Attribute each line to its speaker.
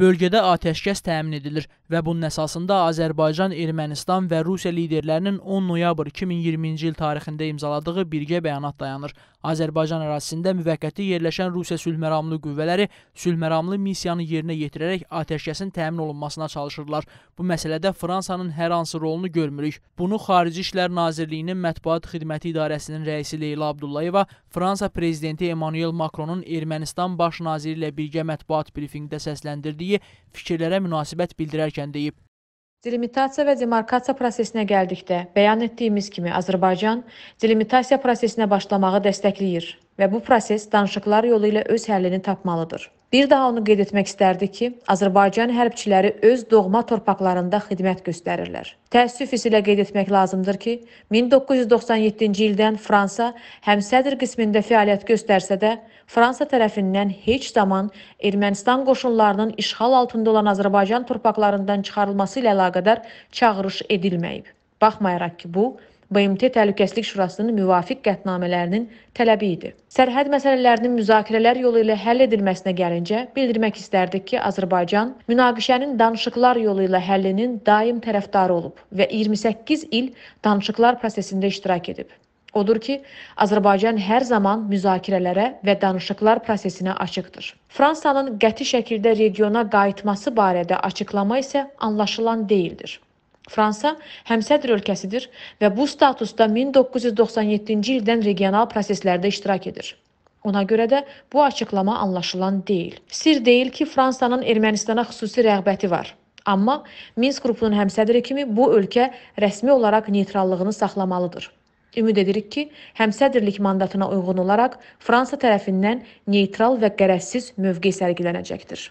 Speaker 1: Bölgədə atəşkəs təmin edilir və bunun əsasında Azərbaycan, Ermənistan və Rusiya liderlərinin 10 noyabr 2020-ci il tarixində imzaladığı birgə bəyanat dayanır. Azərbaycan ərazisində müvəqqəti yerləşən Rusiya sülhməramlı qüvvələri sülhməramlı missiyanı yerinə yetirərək atəşkəsin təmin olunmasına çalışırlar. Bu məsələdə Fransanın hər hansı rolunu görmürük. Bunu Xarici İşlər Nazirliyinin Mətbuat Xidməti İdarəsinin rəisi Leyla Abdullayeva Fransa prezidenti Emmanuel Macronun Ermənistan baş naziri ilə birgə mətbuat brifinqdə səsləndirdi göstərdiyi fikirlərə münasibət bildirərkən deyib. Delimitasiya
Speaker 2: və demarkasiya prosesinə gəldikdə, bəyan etdiyimiz kimi Azərbaycan delimitasiya prosesinə başlamağı dəstəkləyir və bu proses danışıqlar yolu ilə öz həllini tapmalıdır. Bir daha onu qeyd etmək istərdi ki, Azərbaycan hərbçiləri öz doğma torpaqlarında xidmət göstərirlər. Təəssüf hissi ilə qeyd etmək lazımdır ki, 1997-ci ildən Fransa həmsədr qismində fəaliyyət göstərsə də, Fransa tərəfindən heç zaman Ermənistan qoşunlarının işğal altında olan Azərbaycan torpaqlarından çıxarılması ilə əlaqədar çağırış edilməyib. Baxmayaraq ki, bu BMT Təhlükəsizlik Şurasının müvafiq qətnamələrinin tələbi idi. Sərhəd məsələlərinin müzakirələr yolu ilə həll edilməsinə gəlincə, bildirmək istərdik ki, Azərbaycan münaqişənin danışıqlar yolu ilə həllinin daim tərəfdarı olub və 28 il danışıqlar prosesində iştirak edib. Odur ki, Azərbaycan hər zaman müzakirələrə və danışıqlar prosesinə açıqdır. Fransanın qəti şəkildə regiona qayıtması barədə açıqlama isə anlaşılan deyildir. Fransa həmsədr ölkəsidir və bu statusda 1997-ci ildən regional proseslərdə iştirak edir. Ona görə də bu açıqlama anlaşılan deyil. Sir deyil ki, Fransanın Ermənistana xüsusi rəğbəti var. Amma Minsk qrupunun həmsədri kimi bu ölkə rəsmi olaraq neytrallığını saxlamalıdır. Ümid edirik ki, həmsədrlik mandatına uyğun olaraq Fransa tərəfindən neytral və qərəzsiz mövqe sərgilənəcəkdir.